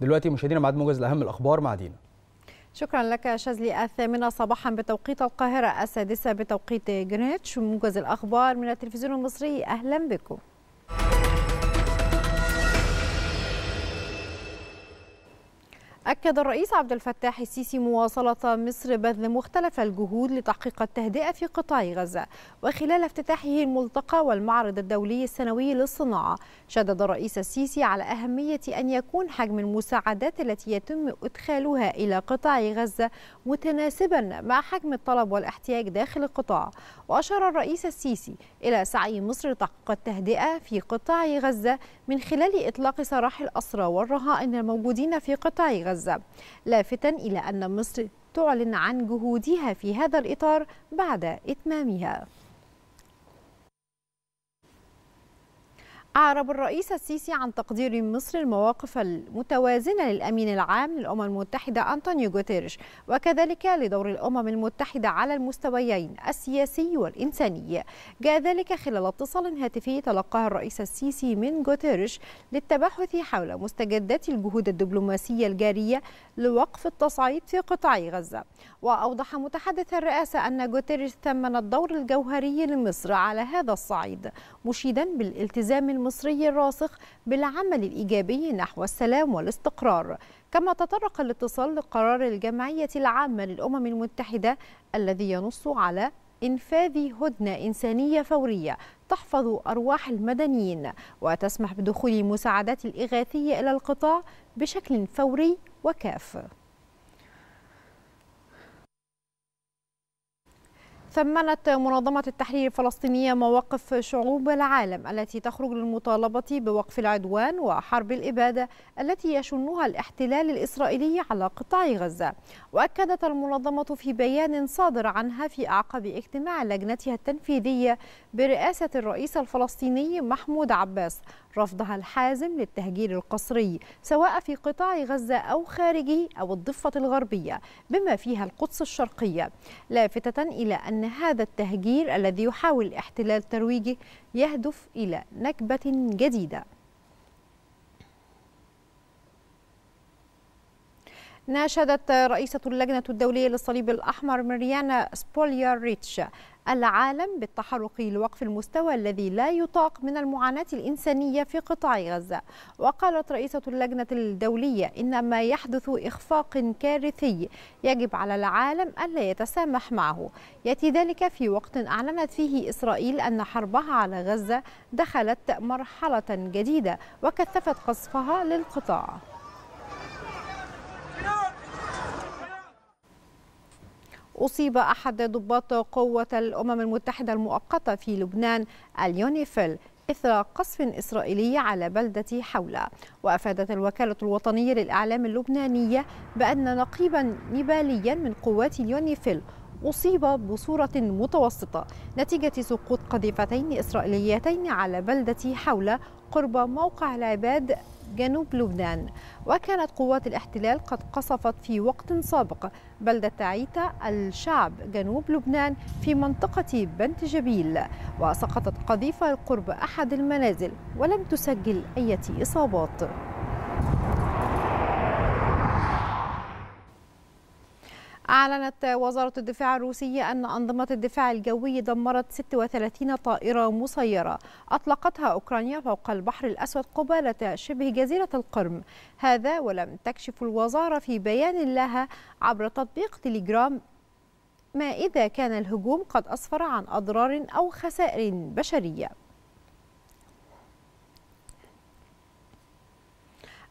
دلوقتي مشاهدينا ميعاد موجز لاهم الاخبار مع دينا شكرا لك شاذلي الثامنة صباحا بتوقيت القاهرة السادسة بتوقيت جرينتش موجز الأخبار من التلفزيون المصري أهلا بكم أكد الرئيس عبد الفتاح السيسي مواصلة مصر بذل مختلف الجهود لتحقيق التهدئة في قطاع غزة وخلال افتتاحه الملتقى والمعرض الدولي السنوي للصناعة شدد الرئيس السيسي على أهمية أن يكون حجم المساعدات التي يتم إدخالها إلى قطاع غزة متناسبا مع حجم الطلب والاحتياج داخل القطاع وأشار الرئيس السيسي إلى سعي مصر لتحقيق التهدئة في قطاع غزة من خلال إطلاق سراح الأسرى والرهائن الموجودين في قطاع غزة لافتا إلى أن مصر تعلن عن جهودها في هذا الإطار بعد إتمامها أعرب الرئيس السيسي عن تقدير مصر المواقف المتوازنة للأمين العام للأمم المتحدة أنطونيو جوتيريش وكذلك لدور الأمم المتحدة على المستويين السياسي والإنساني جاء ذلك خلال اتصال هاتفي تلقاه الرئيس السيسي من جوتيريش للتباحث حول مستجدات الجهود الدبلوماسية الجارية لوقف التصعيد في قطاع غزة وأوضح متحدث الرئاسة أن جوتيريش ثمن الدور الجوهري لمصر على هذا الصعيد مشيدا بالالتزام المصري الراسخ بالعمل الإيجابي نحو السلام والاستقرار كما تطرق الاتصال لقرار الجمعية العامة للأمم المتحدة الذي ينص على إنفاذ هدنة إنسانية فورية تحفظ أرواح المدنيين وتسمح بدخول مساعدات الإغاثية إلى القطاع بشكل فوري وكاف ثمنت منظمة التحرير الفلسطينية مواقف شعوب العالم التي تخرج للمطالبة بوقف العدوان وحرب الإبادة التي يشنها الاحتلال الإسرائيلي على قطاع غزة وأكدت المنظمة في بيان صادر عنها في أعقب اجتماع لجنتها التنفيذية برئاسة الرئيس الفلسطيني محمود عباس رفضها الحازم للتهجير القسري سواء في قطاع غزة أو خارجه أو الضفة الغربية بما فيها القدس الشرقية لافتة إلى أن هذا التهجير الذي يحاول احتلال ترويجه يهدف إلى نكبة جديدة ناشدت رئيسة اللجنة الدولية للصليب الأحمر مريانا سبولياريتش ريتش العالم بالتحرك لوقف المستوى الذي لا يطاق من المعاناة الإنسانية في قطاع غزة وقالت رئيسة اللجنة الدولية إن ما يحدث إخفاق كارثي يجب على العالم ألا يتسامح معه يأتي ذلك في وقت أعلنت فيه إسرائيل أن حربها على غزة دخلت مرحلة جديدة وكثفت قصفها للقطاع أصيب أحد ضباط قوة الأمم المتحدة المؤقتة في لبنان اليونيفيل إثر قصف إسرائيلي على بلدة حوله وأفادت الوكالة الوطنية للإعلام اللبنانية بأن نقيبا نباليا من قوات اليونيفيل أصيب بصورة متوسطة نتيجة سقوط قذيفتين إسرائيليتين على بلدة حولة قرب موقع العباد جنوب لبنان وكانت قوات الاحتلال قد قصفت في وقت سابق بلدة عيتا الشعب جنوب لبنان في منطقة بنت جبيل وسقطت قذيفة قرب أحد المنازل ولم تسجل أي إصابات أعلنت وزارة الدفاع الروسية أن أنظمة الدفاع الجوي دمرت 36 طائرة مسيرة أطلقتها أوكرانيا فوق البحر الأسود قبالة شبه جزيرة القرم هذا ولم تكشف الوزارة في بيان لها عبر تطبيق تليجرام ما إذا كان الهجوم قد أسفر عن أضرار أو خسائر بشرية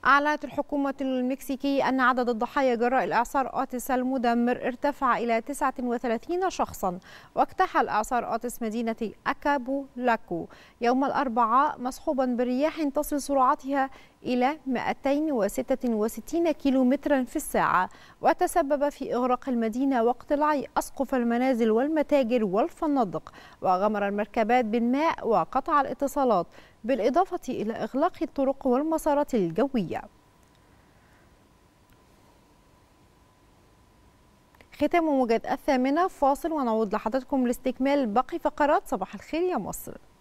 أعلنت الحكومة المكسيكية أن عدد الضحايا جراء الإعصار أوتس المدمر ارتفع إلى 39 شخصا واقتحل إعصار أوتس مدينة أكابولاكو يوم الأربعاء مصحوبا برياح تصل سرعتها إلى 266 كيلومترا في الساعة وتسبب في إغراق المدينة واقتلاع أسقف المنازل والمتاجر والفنادق وغمر المركبات بالماء وقطع الاتصالات بالإضافة إلى إغلاق الطرق والمسارات الجوية ختام موجة الثامنة فاصل ونعود لحضراتكم لاستكمال باقي فقرات صباح الخير يا مصر